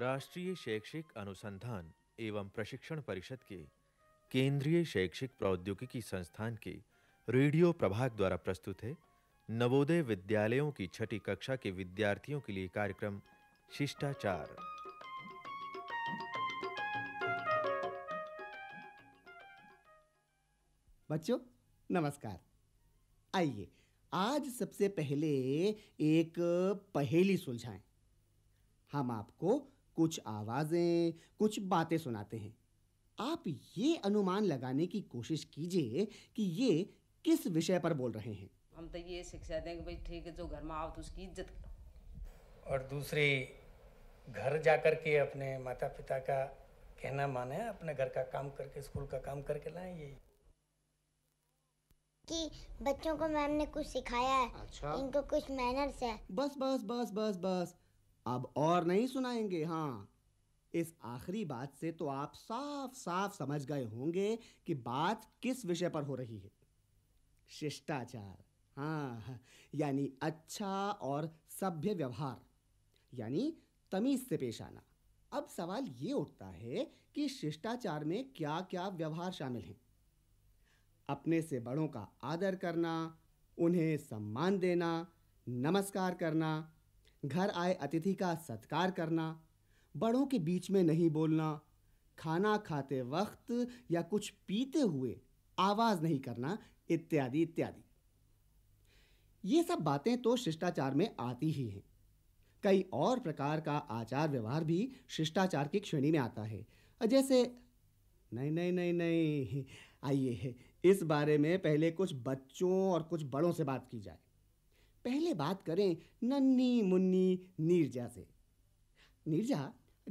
राष्ट्रीय शैक्षिक अनुसंधान एवं प्रशिक्षण परिषद के केंद्रीय शैक्षिक प्रौद्योगिकी संस्थान के रेडियो प्रभाग द्वारा प्रस्तुत है नवोदय विद्यालयों की छठी कक्षा के विद्यार्थियों के लिए कार्यक्रम शिष्टाचार बच्चों नमस्कार आइए आज सबसे पहले एक पहेली सुलझाएं हम आपको कुछ आवाज़ें कुछ बातें सुनाते हैं आप ये अनुमान लगाने की कोशिश कीजिए कि ये किस विषय पर बोल रहे हैं हम तो ये शिक्षा देंगे भाई ठीक है जो घर में आओ तो उसकी इज्जत करो और दूसरे घर जाकर के अपने माता पिता का कहना माने अपने घर का काम करके स्कूल का काम करके लाए ये कि बच्चों को मैम ने कुछ सिखाया है अच्छा। इनको कुछ मैनर्स है बस बस बस बस बस अब और नहीं सुनाएंगे हाँ इस आखिरी बात से तो आप साफ साफ समझ गए होंगे कि बात किस विषय पर हो रही है शिष्टाचार हाँ यानी अच्छा और सभ्य व्यवहार यानी तमीज से पेश आना अब सवाल ये उठता है कि शिष्टाचार में क्या क्या व्यवहार शामिल हैं अपने से बड़ों का आदर करना उन्हें सम्मान देना नमस्कार करना घर आए अतिथि का सत्कार करना बड़ों के बीच में नहीं बोलना खाना खाते वक्त या कुछ पीते हुए आवाज़ नहीं करना इत्यादि इत्यादि ये सब बातें तो शिष्टाचार में आती ही हैं कई और प्रकार का आचार व्यवहार भी शिष्टाचार की श्रेणी में आता है जैसे नहीं नहीं नहीं नहीं आइए इस बारे में पहले कुछ बच्चों और कुछ बड़ों से बात की जाए पहले बात करें नन्नी मुन्नी नीरजा से नीरजा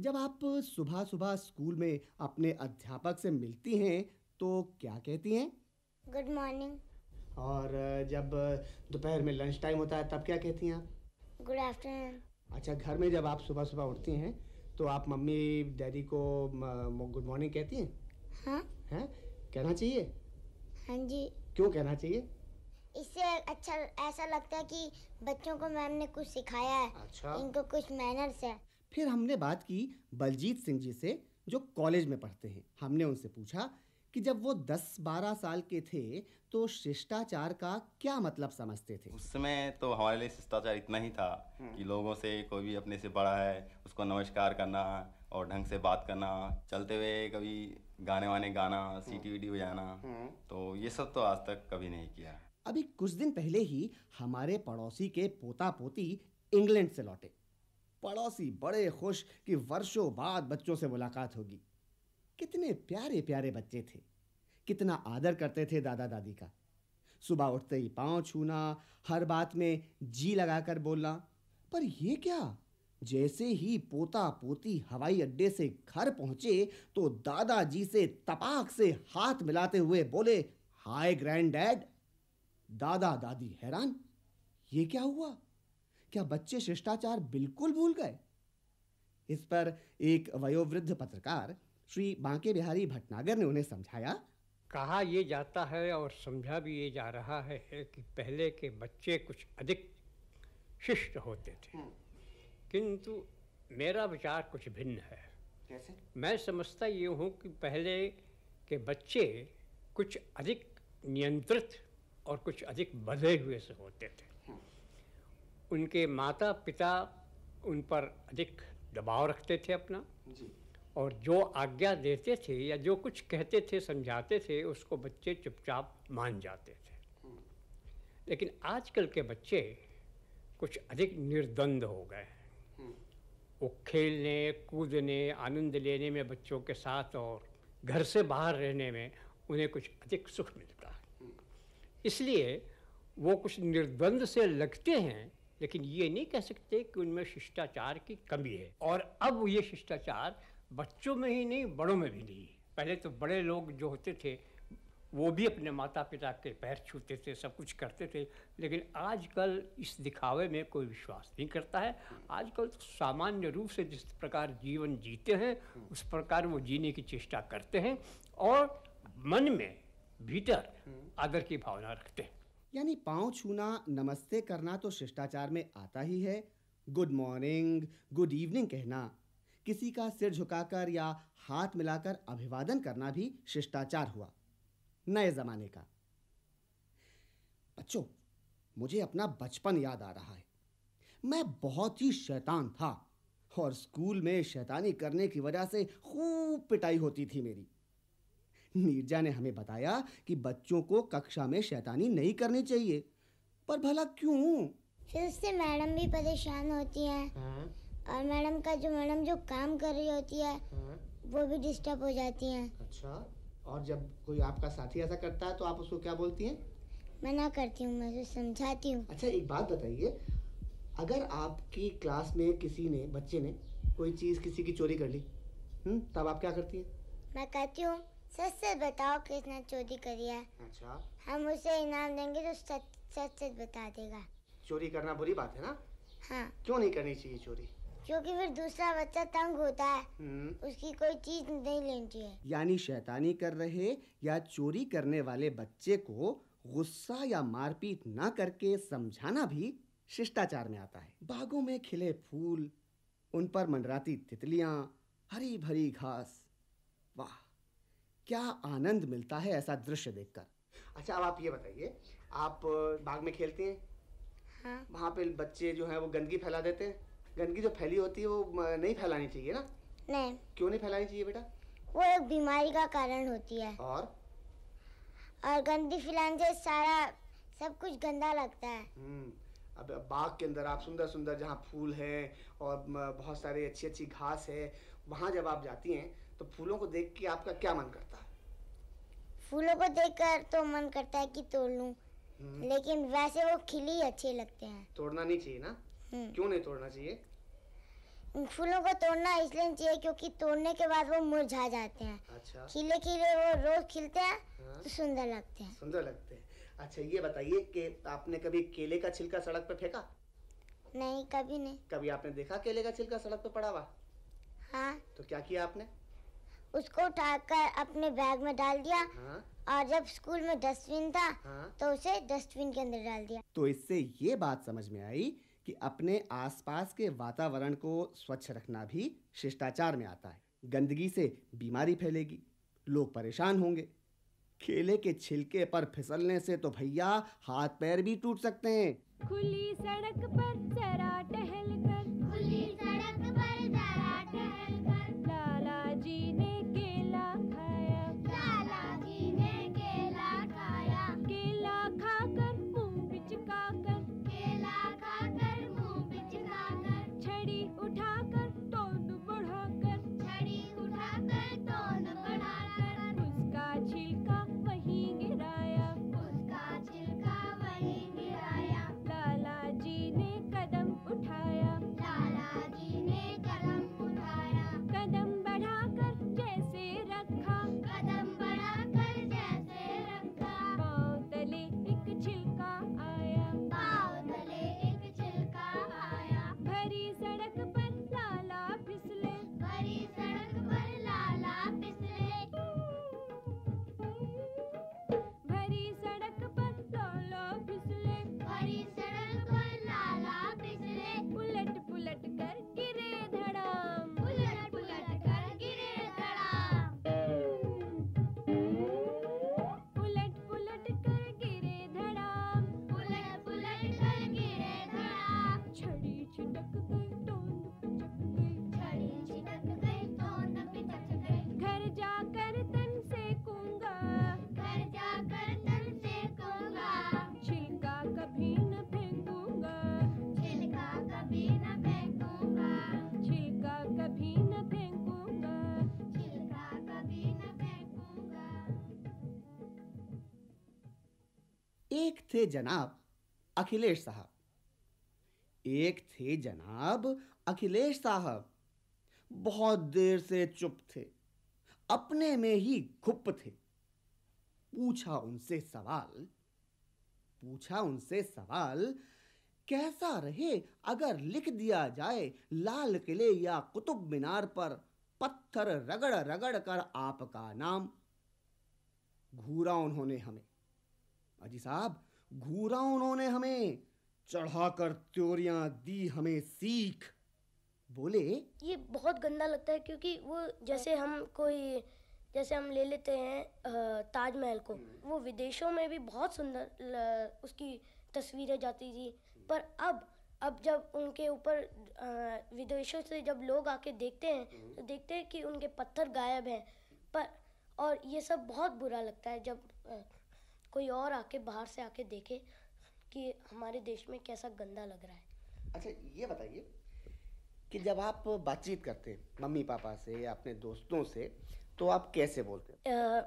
जब आप सुबह सुबह स्कूल में अपने अध्यापक से मिलती हैं तो क्या कहती हैं गुड मॉर्निंग और जब दोपहर में लंच टाइम होता है तब क्या कहती हैं आप गुड आफ्टरनून अच्छा घर में जब आप सुबह सुबह उठती हैं तो आप मम्मी डैडी को गुड मॉर्निंग कहती हैं हाँ हैं कहना चाहिए हाँ जी क्यों कहना चाहिए इससे अच्छा ऐसा लगता है कि बच्चों को मैम ने कुछ सिखाया है अच्छा इनको कुछ मैनर्स है फिर हमने बात की बलजीत सिंह जी से जो कॉलेज में पढ़ते हैं हमने उनसे पूछा कि जब वो 10-12 साल के थे तो शिष्टाचार का क्या मतलब समझते थे उस समय तो हमारे लिए शिष्टाचार इतना ही था हम्म। कि लोगों से कोई भी अपने से बड़ा है उसको नमस्कार करना और ढंग से बात करना चलते हुए कभी गाने वाने गाना सीटी वीटी बजाना तो ये सब तो आज तक कभी नहीं किया अभी कुछ दिन पहले ही हमारे पड़ोसी के पोता पोती इंग्लैंड से लौटे पड़ोसी बड़े खुश कि वर्षों बाद बच्चों से मुलाकात होगी कितने प्यारे प्यारे बच्चे थे कितना आदर करते थे दादा दादी का सुबह उठते ही पाँव छूना हर बात में जी लगाकर बोलना पर ये क्या जैसे ही पोता पोती हवाई अड्डे से घर पहुंचे तो दादाजी से तपाक से हाथ मिलाते हुए बोले हाय ग्रैंड डैड दादा दादी हैरान ये क्या हुआ क्या बच्चे शिष्टाचार बिल्कुल भूल गए इस पर एक वयोवृद्ध पत्रकार श्री बांके बिहारी भटनागर ने उन्हें समझाया कहा यह जाता है और समझा भी ये जा रहा है कि पहले के बच्चे कुछ अधिक शिष्ट होते थे हम्म। किंतु मेरा विचार कुछ भिन्न है कैसे मैं समझता ये हूँ कि पहले के बच्चे कुछ अधिक नियंत्रित और कुछ अधिक बधे हुए से होते थे उनके माता पिता उन पर अधिक दबाव रखते थे अपना जी। और जो आज्ञा देते थे या जो कुछ कहते थे समझाते थे उसको बच्चे चुपचाप मान जाते थे हम्म। लेकिन आजकल के बच्चे कुछ अधिक निर्द्वंद हो गए हैं हम्म। वो खेलने कूदने आनंद लेने में बच्चों के साथ और घर से बाहर रहने में उन्हें कुछ अधिक सुख मिलता इसलिए वो कुछ निर्द्वंद से लगते हैं लेकिन ये नहीं कह सकते कि उनमें शिष्टाचार की कमी है और अब ये शिष्टाचार बच्चों में ही नहीं बड़ों में भी नहीं पहले तो बड़े लोग जो होते थे वो भी अपने माता पिता के पैर छूते थे सब कुछ करते थे लेकिन आजकल इस दिखावे में कोई विश्वास नहीं करता है आजकल तो सामान्य रूप से जिस प्रकार जीवन जीते हैं उस प्रकार वो जीने की चेष्टा करते हैं और मन में भीतर आदर की भावना रखते हैं यानी पाँव छूना नमस्ते करना तो शिष्टाचार में आता ही है गुड मॉर्निंग गुड इवनिंग कहना किसी का सिर झुकाकर या हाथ मिलाकर अभिवादन करना भी शिष्टाचार हुआ नए जमाने का बच्चों मुझे अपना बचपन याद आ रहा है मैं बहुत ही शैतान था और स्कूल में शैतानी करने की वजह से खूब पिटाई होती थी मेरी नीरजा ने हमें बताया कि बच्चों को कक्षा में शैतानी नहीं करनी चाहिए पर भला क्यों फिर उससे मैडम भी परेशान होती हैं हम्म। और मैडम का जो मैडम जो काम कर रही होती है हम्म। वो भी डिस्टर्ब हो जाती हैं अच्छा और जब कोई आपका साथी ऐसा करता है तो आप उसको क्या बोलती हैं मैं ना करती हूँ मैं उसे समझाती हूँ अच्छा एक बात बताइए अगर आपकी क्लास में किसी ने बच्चे ने कोई चीज़ किसी की चोरी कर ली हुँ? हम्म, तब आप क्या करती हैं मैं कहती हूँ सच सच बताओ किसने चोरी करी है अच्छा हम उसे इनाम देंगे तो सच सच सच बता देगा चोरी करना बुरी बात है ना हाँ क्यों नहीं करनी चाहिए चोरी क्योंकि फिर दूसरा बच्चा तंग होता है हम्म। उसकी कोई चीज नहीं लेनी चाहिए यानी शैतानी कर रहे या चोरी करने वाले बच्चे को गुस्सा या मारपीट ना करके समझाना भी शिष्टाचार में आता है बागों में खिले फूल उन पर मंडराती तितलियां हरी भरी घास वाह क्या आनंद मिलता है ऐसा दृश्य देखकर अच्छा अब आप ये बताइए आप बाग में खेलते हैं हाँ। वहाँ पे बच्चे जो है वो गंदगी फैला देते हैं गंदगी जो फैली होती है वो नहीं फैलानी चाहिए ना नहीं क्यों नहीं फैलानी चाहिए बेटा वो एक बीमारी का कारण होती है और और गंदगी फैलाने से सारा सब कुछ गंदा लगता है हम्म, अब बाग के अंदर आप सुंदर सुंदर जहाँ फूल हैं और बहुत सारी अच्छी अच्छी घास है वहाँ जब आप जाती हैं तो फूलों को देख के आपका क्या मन करता है फूलों को देखकर तो मन करता है कि तोड़ लूं हम्म। लेकिन वैसे वो खिली अच्छे लगते हैं तोड़ना नहीं चाहिए ना हम्म। क्यों नहीं तोड़ना चाहिए फूलों को तोड़ना इसलिए चाहिए क्योंकि तोड़ने के बाद वो मुरझा जाते हैं अच्छा खिले खिले वो रोज खिलते हैं हाँ। तो सुंदर लगते हैं सुंदर लगते हैं अच्छा ये बताइए कि आपने कभी केले का छिलका सड़क पर फेंका नहीं कभी नहीं कभी आपने देखा केले का छिलका सड़क पर पड़ा हुआ हाँ तो क्या किया आपने उसको उठाकर अपने बैग में डाल दिया हाँ? और जब स्कूल में डस्टबिन था हाँ? तो उसे डस्टबिन के अंदर डाल दिया तो इससे ये बात समझ में आई कि अपने आसपास के वातावरण को स्वच्छ रखना भी शिष्टाचार में आता है गंदगी से बीमारी फैलेगी लोग परेशान होंगे केले के छिलके पर फिसलने से तो भैया हाथ पैर भी टूट सकते हैं खुली सड़क पर चरा टहल एक थे जनाब अखिलेश साहब एक थे जनाब अखिलेश साहब बहुत देर से चुप थे अपने में ही घुप थे पूछा उनसे सवाल पूछा उनसे सवाल कैसा रहे अगर लिख दिया जाए लाल किले या कुतुब मीनार पर पत्थर रगड़ रगड़ कर आपका नाम घूरा उन्होंने हमें अजी साहब घूरा उन्होंने हमें चढ़ाकर त्योरियां दी हमें सीख बोले ये बहुत गंदा लगता है क्योंकि वो जैसे हम कोई जैसे हम ले लेते हैं ताजमहल को हम्म। वो विदेशों में भी बहुत सुंदर उसकी तस्वीरें जाती थी पर अब अब जब उनके ऊपर विदेशों से जब लोग आके देखते हैं हम्म। तो देखते हैं कि उनके पत्थर गायब हैं पर और ये सब बहुत बुरा लगता है जब आ, कोई और आके बाहर से आके देखे कि हमारे देश में कैसा गंदा लग रहा है अच्छा ये बताइए कि जब आप बातचीत करते हैं मम्मी पापा से या अपने दोस्तों से तो आप कैसे बोलते हैं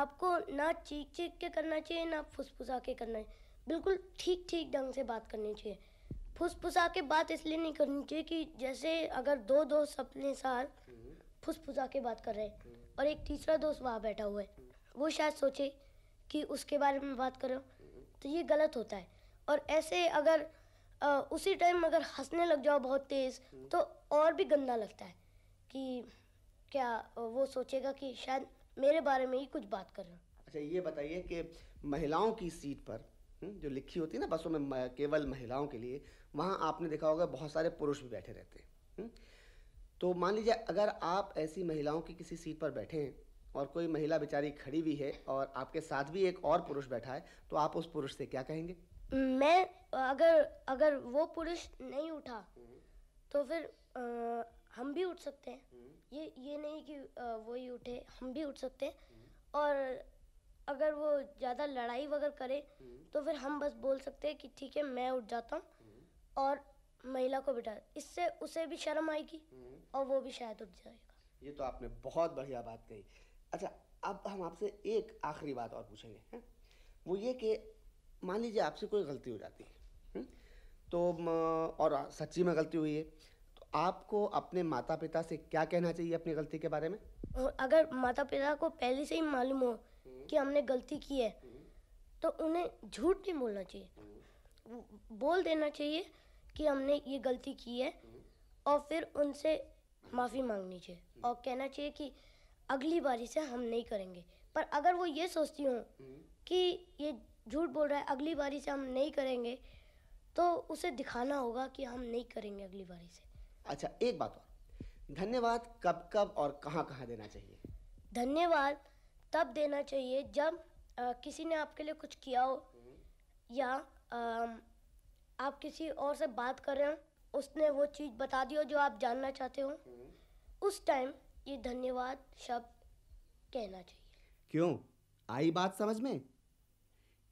आपको ना चीख चीख के करना चाहिए ना फुसफुसा के करना चाहिए बिल्कुल ठीक ठीक ढंग से बात करनी चाहिए फुसफुसा के बात इसलिए नहीं करनी चाहिए कि जैसे अगर दो दोस्त अपने साथ हम्म। फुसफुसा के बात कर रहे हैं और एक तीसरा दोस्त वहाँ बैठा हुआ है वो शायद सोचे कि उसके बारे में बात करो तो ये गलत होता है और ऐसे अगर आ, उसी टाइम अगर हंसने लग जाओ बहुत तेज़ तो और भी गंदा लगता है कि क्या वो सोचेगा कि शायद मेरे बारे में ही कुछ बात कर रहा अच्छा ये बताइए कि महिलाओं की सीट पर हम्म, जो लिखी होती है ना बसों में केवल महिलाओं के लिए वहाँ आपने देखा होगा बहुत सारे पुरुष भी बैठे रहते हैं हम्म। तो मान लीजिए अगर आप ऐसी महिलाओं की किसी सीट पर बैठे हैं और कोई महिला बेचारी खड़ी भी है और आपके साथ भी एक और पुरुष बैठा है तो आप उस पुरुष से क्या कहेंगे मैं अगर अगर वो पुरुष नहीं उठा तो फिर आ, हम भी उठ सकते हैं ये ये नहीं कि वो ही उठे हम भी उठ सकते हैं और अगर वो ज़्यादा लड़ाई वगैरह करे तो फिर हम बस बोल सकते हैं कि ठीक है मैं उठ जाता हूँ और महिला को बिठा इससे उसे भी शर्म आएगी और वो भी शायद उठ जाएगा ये तो आपने बहुत बढ़िया बात कही अच्छा अब हम आपसे एक आखिरी बात और पूछेंगे है? वो ये कि मान लीजिए आपसे कोई गलती हो जाती है हम्म? तो और सच्ची में गलती हुई है तो आपको अपने माता पिता से क्या कहना चाहिए अपनी गलती के बारे में अगर माता पिता को पहले से ही मालूम हो हम्म। कि हमने गलती की है हम्म। तो उन्हें झूठ नहीं बोलना चाहिए बोल देना चाहिए कि हमने ये गलती की है और फिर उनसे माफ़ी मांगनी चाहिए और कहना चाहिए कि अगली बारी से हम नहीं करेंगे पर अगर वो ये सोचती हूँ कि ये झूठ बोल रहा है अगली बारी से हम नहीं करेंगे तो उसे दिखाना होगा कि हम नहीं करेंगे अगली बारी से अच्छा एक बात और धन्यवाद कब कब और कहाँ कहाँ देना चाहिए धन्यवाद तब देना चाहिए जब आ, किसी ने आपके लिए कुछ किया हो या आ, आप किसी और से बात कर रहे हो उसने वो चीज़ बता दी हो जो आप जानना चाहते हो हम्म। उस टाइम ये धन्यवाद शब्द कहना चाहिए क्यों आई बात समझ में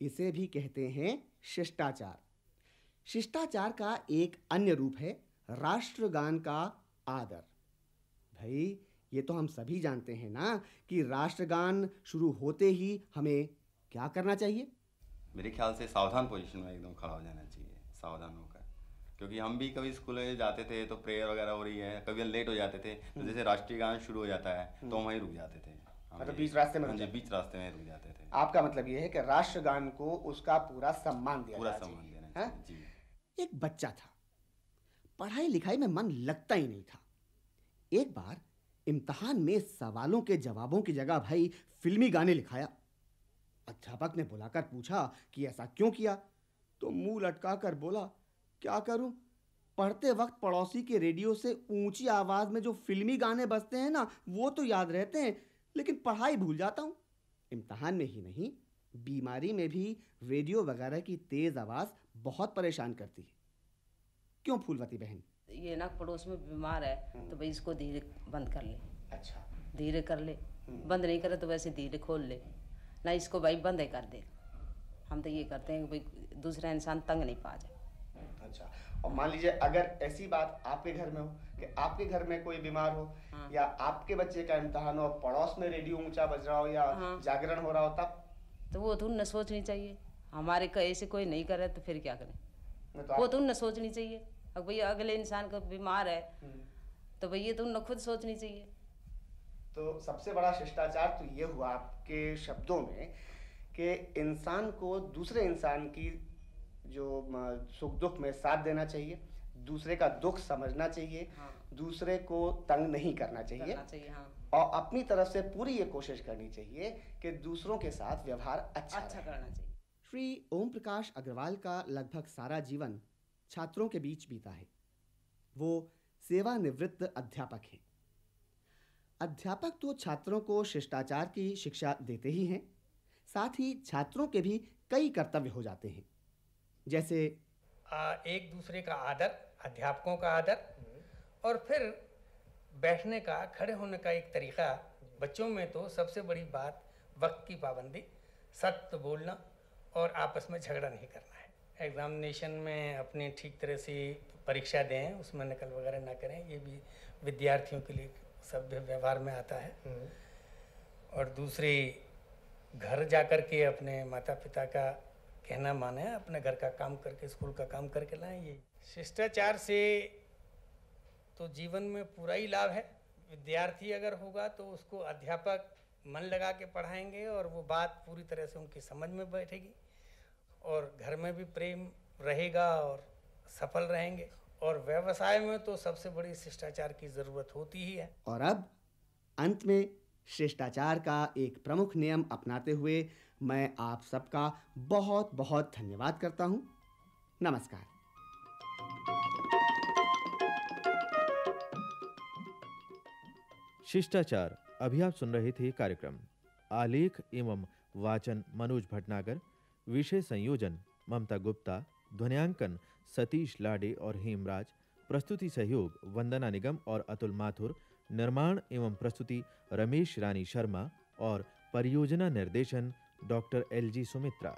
इसे भी कहते हैं शिष्टाचार शिष्टाचार का एक अन्य रूप है राष्ट्रगान का आदर भाई ये तो हम सभी जानते हैं ना कि राष्ट्रगान शुरू होते ही हमें क्या करना चाहिए मेरे ख्याल से सावधान पोजीशन में एकदम खड़ा हो जाना चाहिए सावधान होकर क्योंकि हम भी कभी स्कूल में जाते थे तो प्रेयर वगैरह हो रही है कभी लेट हो जाते थे तो हम्म। जैसे राष्ट्रीय गान शुरू हो जाता है तो हम्म। हम वहीं रुक जाते थे मतलब बीच रास्ते में रुक हाँ बीच रास्ते में रुक जाते थे आपका मतलब ये है कि राष्ट्रगान को उसका पूरा सम्मान दिया पूरा सम्मान देना हाँ? जी एक बच्चा था पढ़ाई लिखाई में मन लगता ही नहीं था एक बार इम्तहान में सवालों के जवाबों की जगह भाई फिल्मी गाने लिखाया अध्यापक ने बुलाकर पूछा कि ऐसा क्यों किया तो मुंह लटका कर बोला क्या करूं पढ़ते वक्त पड़ोसी के रेडियो से ऊंची आवाज में जो फिल्मी गाने बजते हैं ना वो तो याद रहते हैं लेकिन पढ़ाई भूल जाता हूँ इम्तहान में ही नहीं बीमारी में भी रेडियो वगैरह की तेज आवाज बहुत परेशान करती है क्यों फूलवती बहन ये ना पड़ोस में बीमार है हम्म। तो भाई इसको धीरे बंद कर ले अच्छा धीरे कर ले हम्म। बंद नहीं करे तो वैसे धीरे खोल ले ना इसको भाई बंद कर दे हम तो ये करते हैं भाई दूसरा इंसान तंग नहीं पा जाए पहुंचा अच्छा। और मान लीजिए अगर ऐसी बात आपके घर में हो कि आपके घर में कोई बीमार हो हाँ। या आपके बच्चे का इम्तहान हो पड़ोस में रेडियो ऊंचा बज रहा हो या हाँ। जागरण हो रहा हो तब तो वो धुन तो न सोचनी चाहिए हमारे कहे से कोई नहीं करे तो फिर क्या करें तो वो धुन तो न सोचनी चाहिए अब भैया अगले इंसान का बीमार है हम्म। तो भैया तुम तो न खुद सोचनी चाहिए तो सबसे बड़ा शिष्टाचार तो ये हुआ आपके शब्दों में कि इंसान को दूसरे इंसान की जो सुख दुख में साथ देना चाहिए दूसरे का दुख समझना चाहिए हाँ। दूसरे को तंग नहीं करना चाहिए, करना चाहिए हाँ। और अपनी तरफ से पूरी ये कोशिश करनी चाहिए कि दूसरों के साथ व्यवहार अच्छा, अच्छा करना चाहिए श्री ओम प्रकाश अग्रवाल का लगभग सारा जीवन छात्रों के बीच बीता है वो सेवानिवृत्त अध्यापक हैं अध्यापक तो छात्रों को शिष्टाचार की शिक्षा देते ही हैं साथ ही छात्रों के भी कई कर्तव्य हो जाते हैं जैसे आ, एक दूसरे का आदर अध्यापकों का आदर और फिर बैठने का खड़े होने का एक तरीका बच्चों में तो सबसे बड़ी बात वक्त की पाबंदी सत्य बोलना और आपस में झगड़ा नहीं करना है एग्ज़ामिनेशन में अपने ठीक तरह से परीक्षा दें उसमें नकल वगैरह ना करें ये भी विद्यार्थियों के लिए सभ्य व्यवहार में आता है हम्म। और दूसरी घर जा कर के अपने माता पिता का कहना माने अपने घर का काम करके स्कूल का काम करके लाए ये शिष्टाचार से तो जीवन में पूरा ही लाभ है विद्यार्थी अगर होगा तो उसको अध्यापक मन लगा के पढ़ाएंगे और वो बात पूरी तरह से उनकी समझ में बैठेगी और घर में भी प्रेम रहेगा और सफल रहेंगे और व्यवसाय में तो सबसे बड़ी शिष्टाचार की जरूरत होती ही है और अब अंत में शिष्टाचार का एक प्रमुख नियम अपनाते हुए मैं आप सबका बहुत बहुत धन्यवाद करता हूँ नमस्कार शिष्टाचार अभी आप सुन रहे थे कार्यक्रम आलेख एवं वाचन मनोज भटनागर विषय संयोजन ममता गुप्ता ध्वनियांकन सतीश लाडे और हेमराज प्रस्तुति सहयोग वंदना निगम और अतुल माथुर निर्माण एवं प्रस्तुति रमेश रानी शर्मा और परियोजना निर्देशन डॉक्टर एलजी सुमित्रा